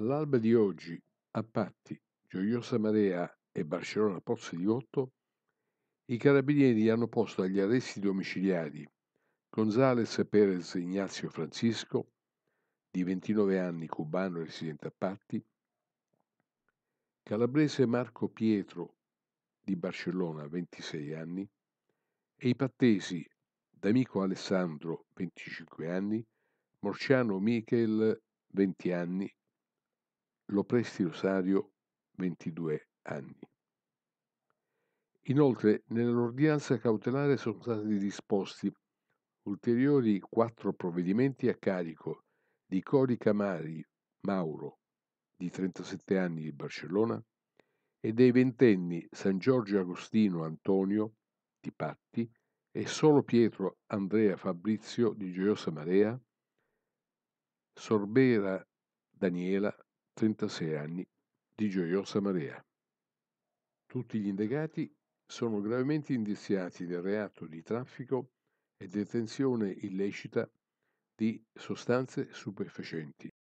All'alba di oggi, a Patti, Gioiosa Marea e Barcellona Pozzi di Gotto, i carabinieri hanno posto agli arresti domiciliari Gonzales Perez Ignazio Francisco, di 29 anni, cubano residente a Patti, calabrese Marco Pietro, di Barcellona, 26 anni, e i pattesi D'Amico Alessandro, 25 anni, Morciano Michel, 20 anni, Lopresti Rosario, 22 anni. Inoltre, nell'ordinanza cautelare sono stati disposti ulteriori quattro provvedimenti a carico di Cori Camari Mauro, di 37 anni di Barcellona, e dei ventenni San Giorgio Agostino Antonio di Patti e solo Pietro Andrea Fabrizio di Gioiosa Marea, Sorbera Daniela 36 anni, di Gioiosa Marea. Tutti gli indagati sono gravemente indiziati del reato di traffico e detenzione illecita di sostanze stupefacenti